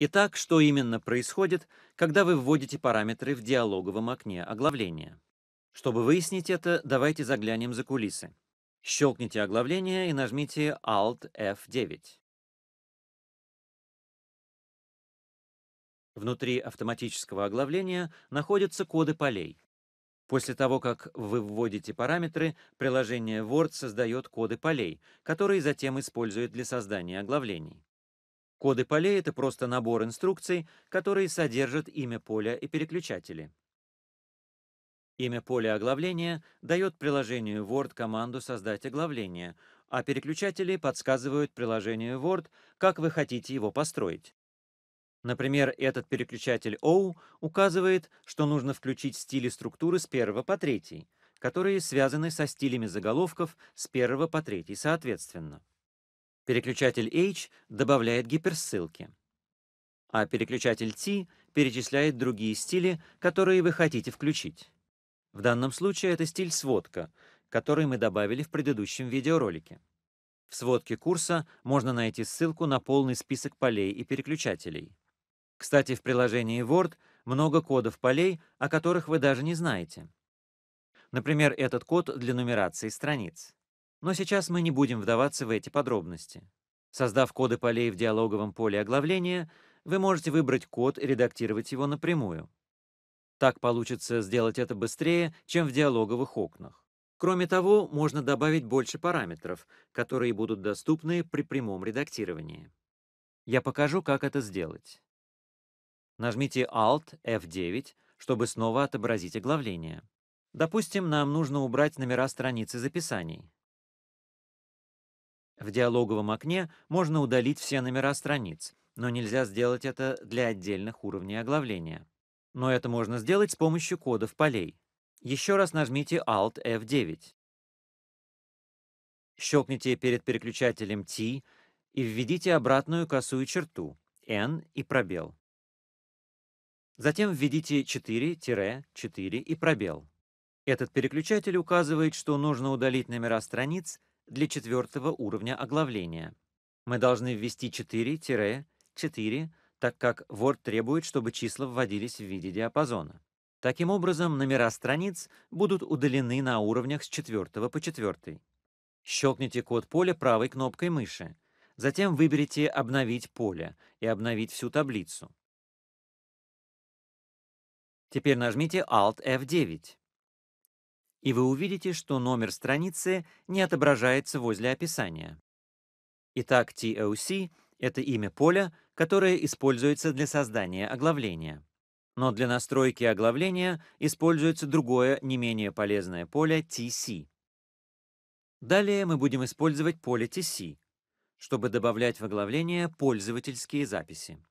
Итак, что именно происходит, когда вы вводите параметры в диалоговом окне оглавления? Чтобы выяснить это, давайте заглянем за кулисы. Щелкните оглавление и нажмите Alt F9. Внутри автоматического оглавления находятся коды полей. После того, как вы вводите параметры, приложение Word создает коды полей, которые затем используют для создания оглавлений. Коды полей — это просто набор инструкций, которые содержат имя поля и переключатели. Имя поля оглавления дает приложению Word команду «Создать оглавление», а переключатели подсказывают приложению Word, как вы хотите его построить. Например, этот переключатель O указывает, что нужно включить стили структуры с 1 по 3, которые связаны со стилями заголовков с 1 по 3 соответственно. Переключатель H добавляет гиперссылки, а переключатель T перечисляет другие стили, которые вы хотите включить. В данном случае это стиль «Сводка», который мы добавили в предыдущем видеоролике. В сводке курса можно найти ссылку на полный список полей и переключателей. Кстати, в приложении Word много кодов полей, о которых вы даже не знаете. Например, этот код для нумерации страниц. Но сейчас мы не будем вдаваться в эти подробности. Создав коды полей в диалоговом поле оглавления, вы можете выбрать код и редактировать его напрямую. Так получится сделать это быстрее, чем в диалоговых окнах. Кроме того, можно добавить больше параметров, которые будут доступны при прямом редактировании. Я покажу, как это сделать. Нажмите Alt F9, чтобы снова отобразить оглавление. Допустим, нам нужно убрать номера страниц из описаний. В диалоговом окне можно удалить все номера страниц, но нельзя сделать это для отдельных уровней оглавления. Но это можно сделать с помощью кодов полей. Еще раз нажмите Alt F9. Щелкните перед переключателем T и введите обратную косую черту N и пробел. Затем введите 4-4 и пробел. Этот переключатель указывает, что нужно удалить номера страниц для четвертого уровня оглавления. Мы должны ввести 4-4, так как Word требует, чтобы числа вводились в виде диапазона. Таким образом, номера страниц будут удалены на уровнях с 4 по 4. Щелкните код поля правой кнопкой мыши. Затем выберите «Обновить поле» и обновить всю таблицу. Теперь нажмите Alt F9 и вы увидите, что номер страницы не отображается возле описания. Итак, TOC — это имя поля, которое используется для создания оглавления. Но для настройки оглавления используется другое, не менее полезное поле TC. Далее мы будем использовать поле TC, чтобы добавлять в оглавление пользовательские записи.